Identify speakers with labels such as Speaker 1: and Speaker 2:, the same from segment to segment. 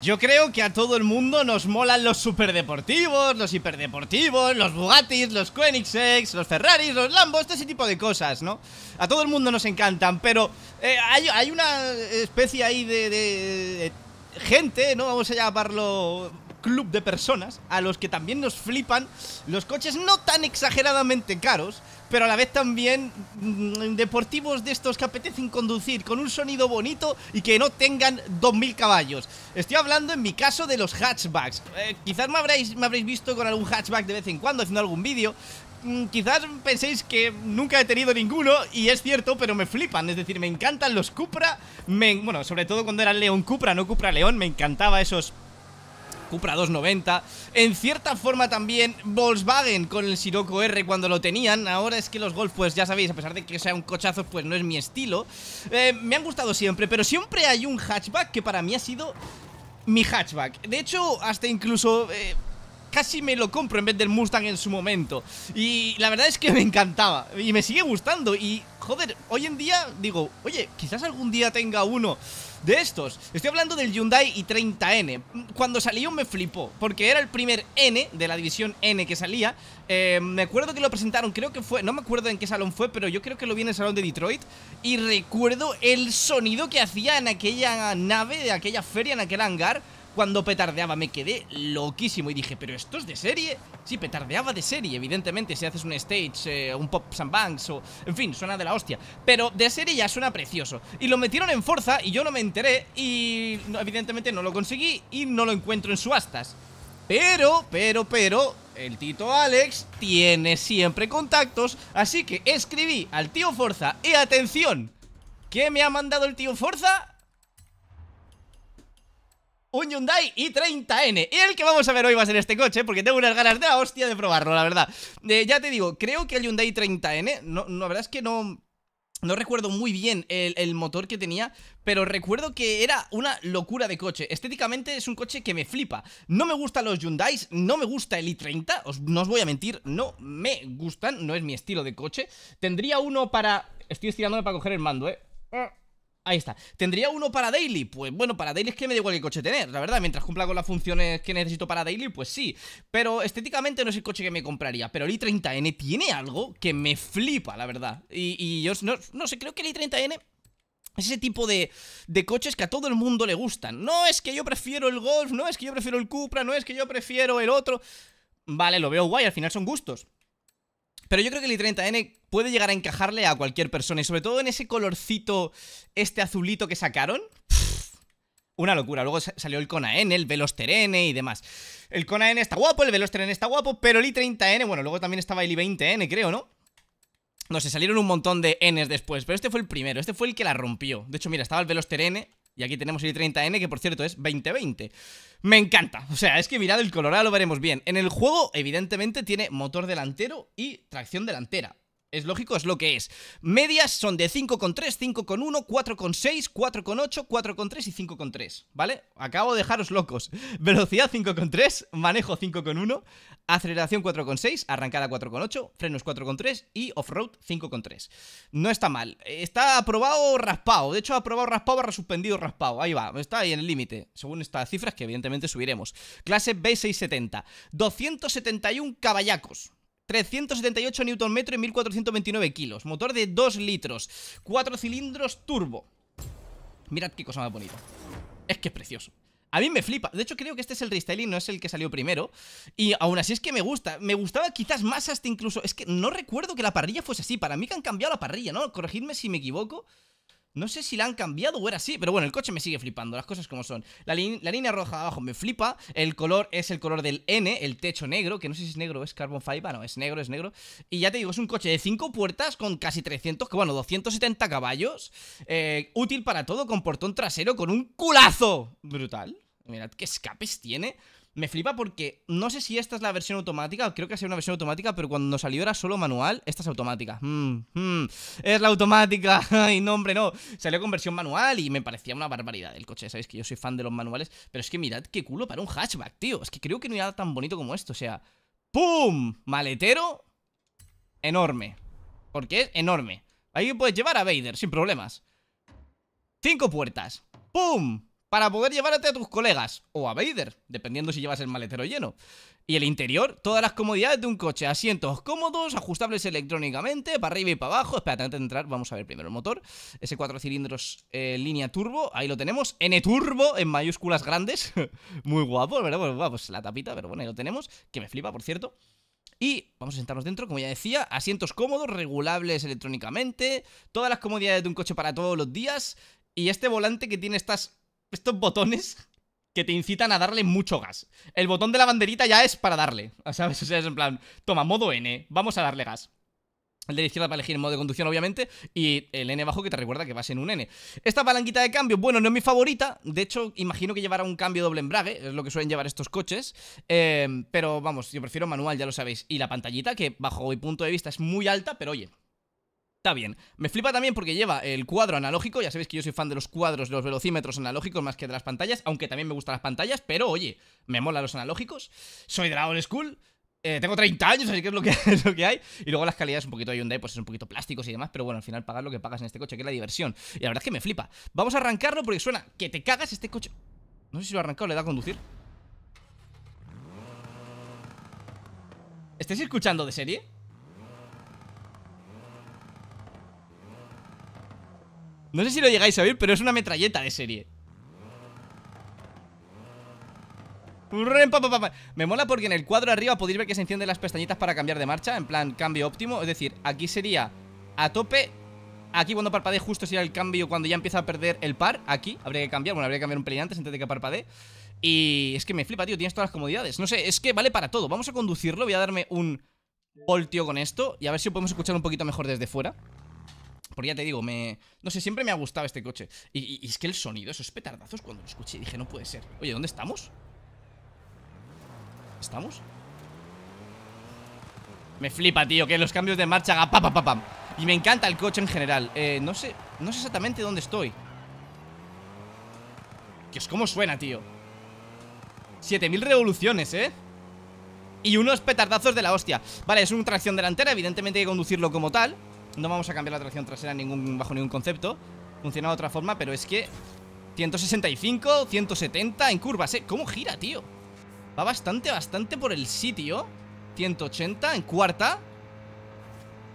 Speaker 1: Yo creo que a todo el mundo nos molan los superdeportivos, los hiperdeportivos, los Bugattis, los Koenigseggs, los Ferraris, los Lambos, ese tipo de cosas, ¿no? A todo el mundo nos encantan, pero eh, hay, una especie ahí de gente, ¿no? Vamos a llamarlo club de personas a los que también nos flipan los coches no tan exageradamente caros, pero a la vez también mm, deportivos de estos que apetecen conducir con un sonido bonito y que no tengan 2000 caballos. Estoy hablando en mi caso de los hatchbacks. Eh, quizás me habréis, visto con algún hatchback de vez en cuando haciendo algún vídeo. Mm, quizás penséis que nunca he tenido ninguno y es cierto, pero me flipan, es decir, me encantan los Cupra, bueno, sobre todo cuando era León Cupra, no Cupra León, me encantaba esos Cupra 290. En cierta forma también Volkswagen con el Sirocco R cuando lo tenían. Ahora es que los Golf, pues ya sabéis, a pesar de que sea un cochazo, pues no es mi estilo. Eh, me han gustado siempre, pero siempre hay un hatchback que para mí ha sido mi hatchback. De hecho, hasta incluso... Eh, casi me lo compro en vez del Mustang en su momento. Y la verdad es que me encantaba. Y me sigue gustando. Y joder, hoy en día digo, oye, quizás algún día tenga uno de estos. Estoy hablando del Hyundai i30N. Cuando salió me flipó, porque era el primer N de la división N que salía. Eh, me acuerdo que lo presentaron, creo que fue, no me acuerdo en qué salón fue, pero yo creo que lo vi en el salón de Detroit. Y recuerdo el sonido que hacía en aquella nave, de aquella feria, en aquel hangar cuando petardeaba me quedé loquísimo y dije, pero ¿esto es de serie? Sí, petardeaba de serie, evidentemente, si haces un stage, eh, un pop and banks o... En fin, suena de la hostia, pero de serie ya suena precioso. Y lo metieron en Forza y yo no me enteré y evidentemente no lo conseguí y no lo encuentro en subastas. Pero, pero, pero, el Tito Alex tiene siempre contactos, así que escribí al tío Forza y eh, atención, ¿qué me ha mandado el tío Forza? un Hyundai i30N Y el que vamos a ver hoy va a ser este coche Porque tengo unas ganas de la hostia de probarlo, la verdad eh, Ya te digo, creo que el Hyundai i30N no, La verdad es que no... No recuerdo muy bien el, motor que tenía, pero recuerdo que era una locura de coche. Estéticamente es un coche que me flipa. No me gustan los Hyundai, no me gusta el i30, no os voy a mentir, no me gustan, no es mi estilo de coche. Tendría uno para... Estoy estirándome para coger el mando, ¿eh? ahí está. ¿Tendría uno para daily? Pues bueno, para daily es que me da igual el coche tener, la verdad. Mientras cumpla con las funciones que necesito para daily, pues sí. Pero estéticamente no es el coche que me compraría. Pero el i30N tiene algo que me flipa, la verdad. Y, yo no, sé, creo que el i30N... Es ese tipo de, de, coches que a todo el mundo le gustan. No es que yo prefiero el Golf, no es que yo prefiero el Cupra, no es que yo prefiero el otro. Vale, lo veo guay, al final son gustos. Pero yo creo que el i30N puede llegar a encajarle a cualquier persona. Y sobre todo en ese colorcito, este azulito que sacaron. una locura. Luego salió el Kona N, el Veloster N y demás. El Kona N está guapo, el Veloster N está guapo, pero el i30N, bueno, luego también estaba el i20N, creo, ¿no? No sé, salieron un montón de Ns después, pero este fue el primero, este fue el que la rompió. De hecho, mira, estaba el Veloster N, y aquí tenemos el i30N, que por cierto es 2020. Me encanta, o sea, es que mirad el colorado, lo veremos bien. En el juego, evidentemente, tiene motor delantero y tracción delantera es lógico, es lo que es. Medias son de 5,3, 5,1, 4,6, 4,8, 4,3 y 5,3, ¿vale? Acabo de dejaros locos. Velocidad 5,3, manejo 5,1, aceleración 4,6, arrancada 4,8, frenos 4,3 y off-road 5,3. No está mal. Está aprobado raspado. De hecho, aprobado raspado barra suspendido raspado. Ahí va, está ahí en el límite, según estas cifras que evidentemente subiremos. Clase B670. 271 caballacos. 378 Nm y 1429 kilos. Motor de 2 litros. 4 cilindros turbo. Mirad qué cosa más bonita. Es que es precioso. A mí me flipa. De hecho, creo que este es el restyling, no es el que salió primero. Y aún así es que me gusta. Me gustaba quizás más hasta incluso... Es que no recuerdo que la parrilla fuese así. Para mí que han cambiado la parrilla, ¿no? Corregidme si me equivoco. No sé si la han cambiado o era así, pero bueno, el coche me sigue flipando, las cosas como son. La, línea roja abajo me flipa, el color es el color del N, el techo negro, que no sé si es negro o es carbon fiber, no, es negro, es negro. Y ya te digo, es un coche de 5 puertas con casi 300, que bueno, 270 caballos, eh, útil para todo, con portón trasero, con un culazo brutal. Mirad qué escapes tiene me flipa porque no sé si esta es la versión automática, creo que ha sido una versión automática, pero cuando salió era solo manual, esta es automática. Mm, mm, es la automática, ay, no, hombre, no. Salió con versión manual y me parecía una barbaridad el coche, sabéis que yo soy fan de los manuales, pero es que mirad qué culo para un hatchback, tío. Es que creo que no hay nada tan bonito como esto, o sea, ¡pum! Maletero enorme, porque es enorme. Ahí puedes llevar a Vader sin problemas. Cinco puertas, ¡pum! para poder llevarte a tus colegas o a Vader, dependiendo si llevas el maletero lleno. Y el interior, todas las comodidades de un coche, asientos cómodos, ajustables electrónicamente, para arriba y para abajo. Espera, antes de entrar, vamos a ver primero el motor. Ese cuatro cilindros eh, línea turbo, ahí lo tenemos. N turbo en mayúsculas grandes. Muy guapo, ¿verdad? pues la tapita, pero bueno, ahí lo tenemos. Que me flipa, por cierto. Y vamos a sentarnos dentro, como ya decía, asientos cómodos, regulables electrónicamente, todas las comodidades de un coche para todos los días. Y este volante que tiene estas estos botones que te incitan a darle mucho gas. El botón de la banderita ya es para darle, ¿sabes? O sea, es en plan, toma, modo N, vamos a darle gas. El de la izquierda para elegir el modo de conducción, obviamente, y el N bajo que te recuerda que vas en un N. Esta palanquita de cambio, bueno, no es mi favorita. De hecho, imagino que llevará un cambio doble embrague, es lo que suelen llevar estos coches. Eh, pero vamos, yo prefiero manual, ya lo sabéis. Y la pantallita, que bajo mi punto de vista es muy alta, pero oye, bien. Me flipa también porque lleva el cuadro analógico, ya sabéis que yo soy fan de los cuadros, de los velocímetros analógicos más que de las pantallas, aunque también me gustan las pantallas, pero oye, me mola los analógicos, soy de la old school, eh, tengo 30 años, así que es lo que, es lo que hay. Y luego las calidades un poquito de Hyundai, pues es un poquito plásticos y demás, pero bueno, al final pagas lo que pagas en este coche, que es la diversión. Y la verdad es que me flipa. Vamos a arrancarlo porque suena que te cagas este coche. No sé si lo he arrancado le da a conducir. ¿Estáis escuchando de serie? No sé si lo llegáis a oír, pero es una metralleta de serie Me mola porque en el cuadro arriba podéis ver que se encienden las pestañitas para cambiar de marcha En plan, cambio óptimo Es decir, aquí sería a tope Aquí cuando parpadee justo sería el cambio cuando ya empieza a perder el par Aquí habría que cambiar, bueno, habría que cambiar un pelín antes antes de que parpadee Y es que me flipa, tío, tienes todas las comodidades No sé, es que vale para todo Vamos a conducirlo, voy a darme un voltio con esto Y a ver si podemos escuchar un poquito mejor desde fuera porque ya te digo, me. No sé, siempre me ha gustado este coche. Y, es que el sonido, esos petardazos cuando lo escuché, dije, no puede ser. Oye, ¿dónde estamos? ¿Estamos? Me flipa, tío, que los cambios de marcha haga pam, pa, pam, Y me encanta el coche en general. Eh, no sé, no sé exactamente dónde estoy. Que es suena, tío. 7000 revoluciones, ¿eh? Y unos petardazos de la hostia Vale, es un tracción delantera Evidentemente hay que conducirlo como tal no vamos a cambiar la tracción trasera ningún, bajo ningún concepto. Funciona de otra forma, pero es que... 165, 170 en curvas, ¿eh? ¿Cómo gira, tío? Va bastante, bastante por el sitio. 180 en cuarta.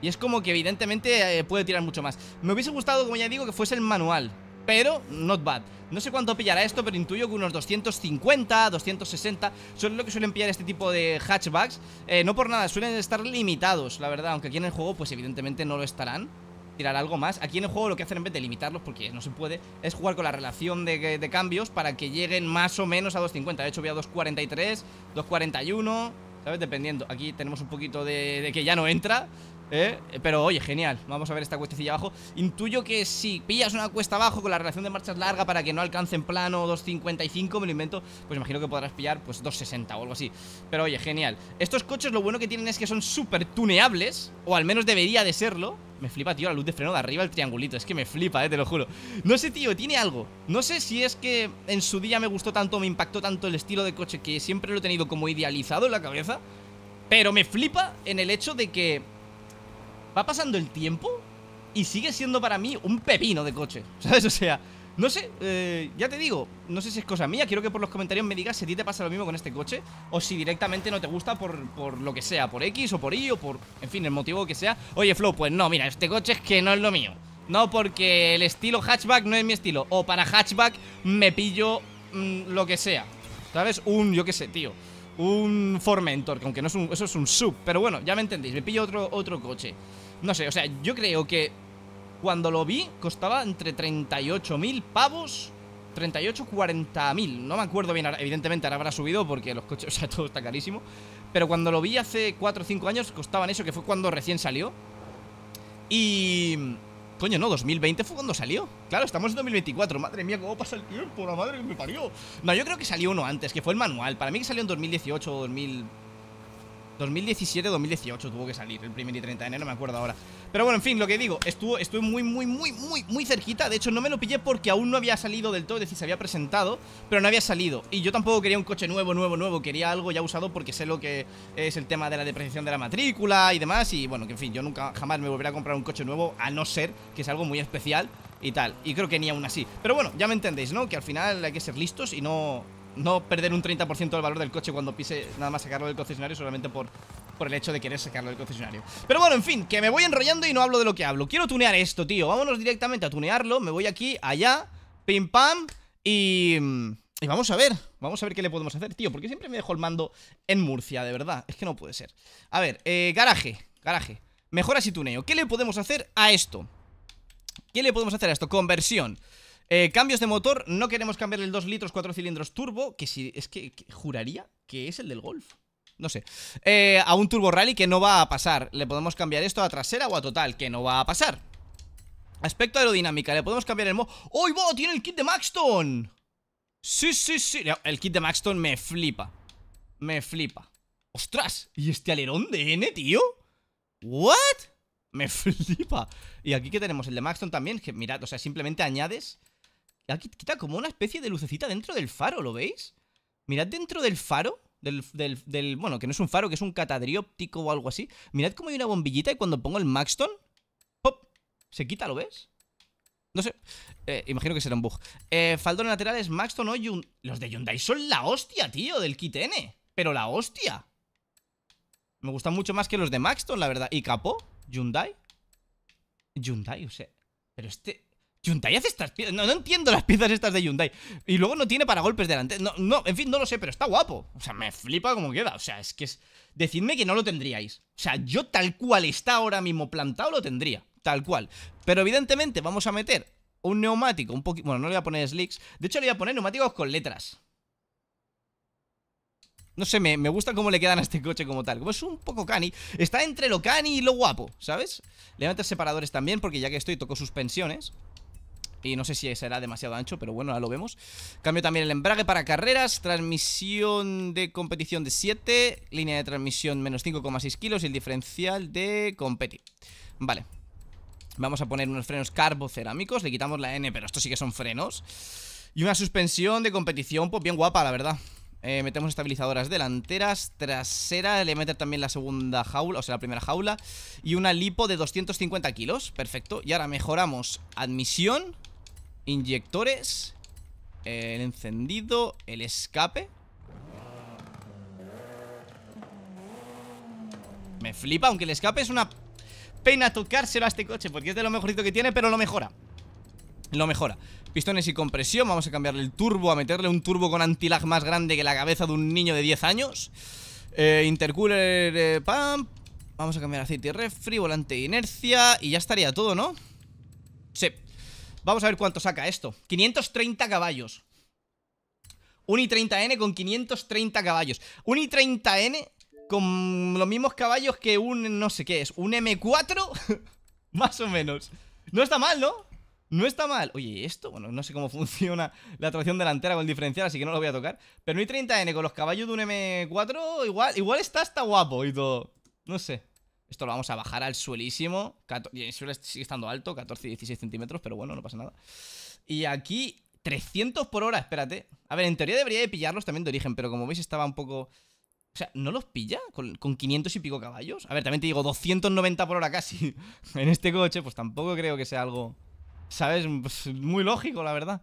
Speaker 1: Y es como que evidentemente eh, puede tirar mucho más. Me hubiese gustado, como ya digo, que fuese el manual pero not bad no sé cuánto pillará esto, pero intuyo que unos 250, 260 son lo que suelen pillar este tipo de hatchbacks. Eh, no por nada, suelen estar limitados, la verdad, aunque aquí en el juego pues evidentemente no lo estarán. Tirar algo más. Aquí en el juego lo que hacen en vez de limitarlos, porque no se puede, es jugar con la relación de, cambios para que lleguen más o menos a 250. De hecho voy a 243, 241, ¿sabes? Dependiendo. Aquí tenemos un poquito de que ya no entra, ¿eh? Pero oye, genial, vamos a ver esta cuestecilla abajo Intuyo que si pillas una cuesta abajo Con la relación de marchas larga para que no alcance en plano 2.55, me lo invento Pues imagino que podrás pillar pues 2.60 o algo así Pero oye, genial Estos coches lo bueno que tienen es que son súper tuneables O al menos debería de serlo me flipa, tío, la luz de freno de arriba, el triangulito Es que me flipa, eh, te lo juro No sé, tío, tiene algo No sé si es que en su día me gustó tanto, me impactó tanto el estilo de coche Que siempre lo he tenido como idealizado en la cabeza Pero me flipa en el hecho de que va pasando el tiempo y sigue siendo para mí un pepino de coche, ¿sabes? O sea, no sé, eh, ya te digo, no sé si es cosa mía, quiero que por los comentarios me digas si a ti te pasa lo mismo con este coche o si directamente no te gusta por, por lo que sea, por X o por Y o por, en fin, el motivo que sea. Oye, Flow, pues no, mira, este coche es que no es lo mío. No, porque el estilo hatchback no es mi estilo. O para hatchback me pillo mm, lo que sea. ¿Sabes? Un, yo qué sé, tío un Formentor, que aunque no es un, eso es un sub, pero bueno, ya me entendéis, me pillo otro, otro coche. No sé, o sea, yo creo que cuando lo vi costaba entre 38.000 pavos, 38, 40.000, no me acuerdo bien, evidentemente ahora habrá subido porque los coches, o sea, todo está carísimo, pero cuando lo vi hace 4 o 5 años costaban eso, que fue cuando recién salió. Y... Coño, no, 2020 fue cuando salió Claro, estamos en 2024, madre mía, cómo pasa el tiempo La madre que me parió No, yo creo que salió uno antes, que fue el manual Para mí que salió en 2018 o 2000... 2017-2018 tuvo que salir, el primer y 30 de enero, me acuerdo ahora. Pero bueno, en fin, lo que digo, estuvo, estuve muy, muy, muy, muy, muy cerquita. De hecho, no me lo pillé porque aún no había salido del todo, es decir, se había presentado, pero no había salido. Y yo tampoco quería un coche nuevo, nuevo, nuevo, quería algo ya usado porque sé lo que es el tema de la depreciación de la matrícula y demás. Y bueno, que en fin, yo nunca, jamás me volveré a comprar un coche nuevo, a no ser que es algo muy especial y tal. Y creo que ni aún así. Pero bueno, ya me entendéis, ¿no? Que al final hay que ser listos y no no perder un 30% del valor del coche cuando pise nada más sacarlo del concesionario solamente por, por el hecho de querer sacarlo del concesionario. Pero bueno, en fin, que me voy enrollando y no hablo de lo que hablo. Quiero tunear esto, tío. Vámonos directamente a tunearlo. Me voy aquí, allá, pim pam y... Y vamos a ver, vamos a ver qué le podemos hacer, tío Porque siempre me dejo el mando en Murcia, de verdad Es que no puede ser A ver, eh, garaje, garaje Mejoras y tuneo ¿Qué le podemos hacer a esto? ¿Qué le podemos hacer a esto? Conversión eh, cambios de motor, no queremos cambiar el 2 litros 4 cilindros turbo, que si es que, juraría que es el del Golf. No sé, eh, a un Turbo Rally que no va a pasar Le podemos cambiar esto a trasera o a total Que no va a pasar Aspecto aerodinámica, le podemos cambiar el mo... ¡Hoy ¡Oh, ¡Tiene el kit de Maxton! Sí, sí, sí El kit de Maxton me flipa Me flipa ¡Ostras! ¿Y este alerón de N, tío? ¿What? Me flipa Y aquí que tenemos el de Maxton también Que mirad, o sea, simplemente añades Aquí quita como una especie de lucecita dentro del faro, ¿lo veis? Mirad dentro del faro. Del, del, del, bueno, que no es un faro, que es un catadrióptico o algo así. Mirad cómo hay una bombillita y cuando pongo el Maxton, ¡pop! Se quita, ¿lo ves? No sé, eh, imagino que será un bug. Eh, faldones laterales, Maxton o Yundai. Los de Hyundai son la hostia, tío, del kit N. Pero la hostia. Me gustan mucho más que los de Maxton, la verdad. ¿Y capó? ¿Hyundai? ¿Hyundai? O sea... Pero este... Hyundai hace estas piezas. No, entiendo las piezas estas de Hyundai. Y luego no tiene para golpes delante. No, no, en fin, no lo sé, pero está guapo. O sea, me flipa como queda. O sea, es que es. Decidme que no lo tendríais. O sea, yo tal cual está ahora mismo plantado lo tendría. Tal cual. Pero evidentemente vamos a meter un neumático, un poco. Bueno, no le voy a poner slicks. De hecho, le voy a poner neumáticos con letras. No sé, me, gusta cómo le quedan a este coche como tal Como es un poco cani Está entre lo cani y lo guapo, ¿sabes? Le voy a meter separadores también Porque ya que estoy toco suspensiones y no sé si será demasiado ancho, pero bueno, ahora lo vemos Cambio también el embrague para carreras Transmisión de competición de 7 Línea de transmisión menos 5,6 kilos Y el diferencial de competir Vale Vamos a poner unos frenos carbocerámicos Le quitamos la N, pero estos sí que son frenos Y una suspensión de competición, pues bien guapa, la verdad eh, metemos estabilizadoras delanteras, trasera, le voy a meter también la segunda jaula, o sea, la primera jaula Y una lipo de 250 kilos, perfecto Y ahora mejoramos admisión Inyectores El encendido El escape Me flipa, aunque el escape es una pena tocárselo a este coche Porque es de lo mejorito que tiene, pero lo mejora Lo mejora Pistones y compresión, vamos a cambiarle el turbo A meterle un turbo con antilag más grande que la cabeza de un niño de 10 años eh, Intercooler, eh, pam Vamos a cambiar aceite y refri, volante de inercia Y ya estaría todo, ¿no? Sí Vamos a ver cuánto saca esto 530 caballos Un i30N con 530 caballos Un i30N con los mismos caballos que un no sé qué es Un M4 Más o menos No está mal, ¿no? No está mal. Oye, esto, bueno, no sé cómo funciona la tracción delantera con el diferencial, así que no lo voy a tocar. Pero un i30N con los caballos de un M4, igual, igual está hasta guapo y todo. No sé. Esto lo vamos a bajar al suelísimo. sigue estando alto, 14, 16 centímetros, pero bueno, no pasa nada. Y aquí, 300 por hora, espérate. A ver, en teoría debería de pillarlos también de origen, pero como veis estaba un poco... O sea, ¿no los pilla ¿Con, 500 y pico caballos? A ver, también te digo, 290 por hora casi en este coche, pues tampoco creo que sea algo, ¿sabes? Pues muy lógico, la verdad.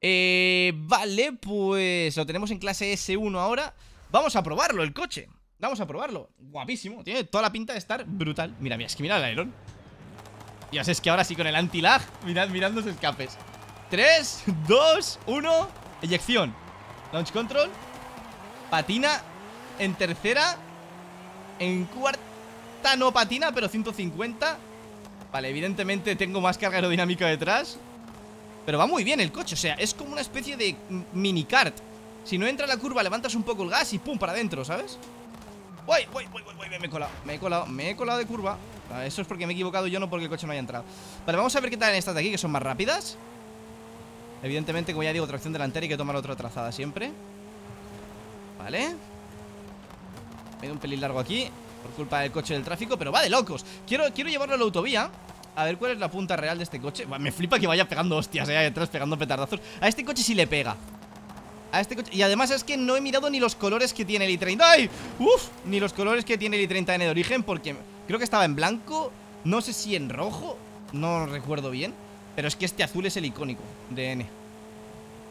Speaker 1: Eh, vale, pues lo tenemos en clase S1 ahora. Vamos a probarlo, el coche. Vamos a probarlo. Guapísimo. Tiene toda la pinta de estar brutal. Mira, mira, es que mira el alerón. Ya sé, es que ahora sí con el anti-lag. Mirad, mirad los escapes. 3, 2, 1. Eyección. Launch control. Patina en tercera. En cuarta no patina, pero 150. Vale, evidentemente tengo más carga aerodinámica detrás. Pero va muy bien el coche. O sea, es como una especie de mini kart. Si no entra la curva, levantas un poco el gas y pum, para adentro, ¿sabes? ¡Voy, Me he colado, me he colado, me he colado de curva ah, Eso es porque me he equivocado yo, no porque el coche no haya entrado Vale, vamos a ver qué tal en estas de aquí, que son más rápidas Evidentemente, como ya digo, tracción delantera y que tomar otra trazada siempre Vale Me he ido un pelín largo aquí Por culpa del coche del tráfico, pero va de locos Quiero, quiero llevarlo a la autovía a ver cuál es la punta real de este coche Me flipa que vaya pegando hostias, eh, detrás pegando petardazos A este coche sí le pega este Y además es que no he mirado ni los colores que tiene el i30 ¡Ay! ¡Uf! Ni los colores que tiene el i30N de origen Porque creo que estaba en blanco No sé si en rojo No recuerdo bien Pero es que este azul es el icónico de N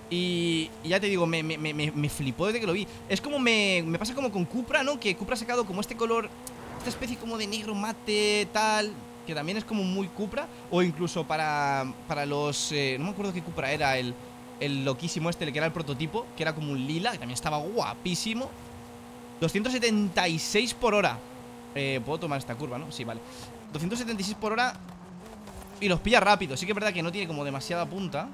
Speaker 1: y, ya te digo, me, me, flipó desde que lo vi Es como me, me pasa como con Cupra, ¿no? Que Cupra ha sacado como este color Esta especie como de negro mate, tal Que también es como muy Cupra O incluso para, para los... Eh, no me acuerdo qué Cupra era el el loquísimo este, el que era el prototipo, que era como un lila, que también estaba guapísimo. 276 por hora. Eh, Puedo tomar esta curva, ¿no? Sí, vale. 276 por hora. Y los pilla rápido. Sí que es verdad que no tiene como demasiada punta.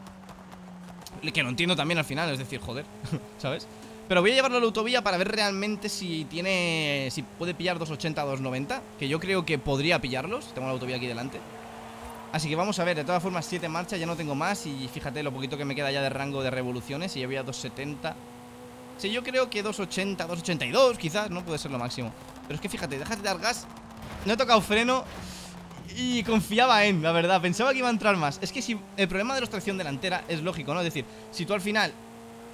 Speaker 1: Que no entiendo también al final, es decir, joder, ¿sabes? Pero voy a llevarlo a la autovía para ver realmente si tiene. Si puede pillar 280, 290. Que yo creo que podría pillarlos. Tengo la autovía aquí delante. Así que vamos a ver, de todas formas 7 marchas, ya no tengo más y fíjate lo poquito que me queda ya de rango de revoluciones y ya voy a 270. si yo creo que 280, 282 quizás, no puede ser lo máximo. Pero es que fíjate, déjate de dar gas. No he tocado freno y confiaba en, la verdad, pensaba que iba a entrar más. Es que si el problema de la tracción delantera es lógico, ¿no? Es decir, si tú al final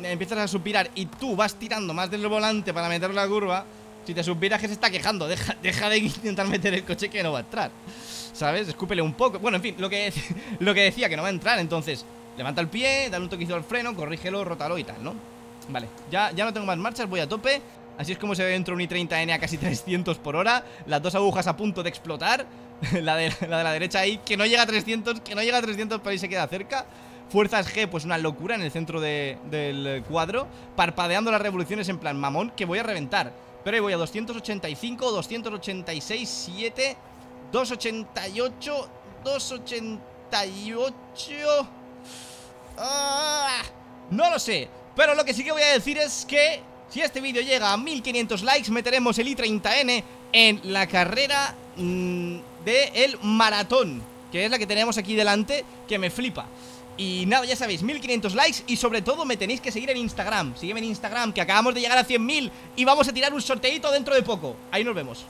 Speaker 1: eh, empiezas a suspirar y tú vas tirando más del volante para meter la curva, si te supieras que se está quejando, deja, de intentar meter el coche que no va a entrar. ¿Sabes? Escúpele un poco. Bueno, en fin, lo que, lo que decía, que no va a entrar. Entonces, levanta el pie, dale un toquecito al freno, corrígelo, rótalo y tal, ¿no? Vale, ya, ya no tengo más marchas, voy a tope. Así es como se ve dentro un i30N a casi 300 por hora. Las dos agujas a punto de explotar. la, de, la derecha ahí, que no llega a 300, que no llega a 300, pero ahí se queda cerca. Fuerzas G, pues una locura en el centro del cuadro. Parpadeando las revoluciones en plan mamón, que voy a reventar. Pero ahí voy a 285, 286, 7, 288, 288... no lo sé, pero lo que sí que voy a decir es que si este vídeo llega a 1500 likes meteremos el i30N en la carrera mm, del maratón, que es la que tenemos aquí delante, que me flipa. Y nada, ya sabéis, 1500 likes y sobre todo me tenéis que seguir en Instagram Sígueme en Instagram, que acabamos de llegar a 100.000 y vamos a tirar un sorteito dentro de poco Ahí nos vemos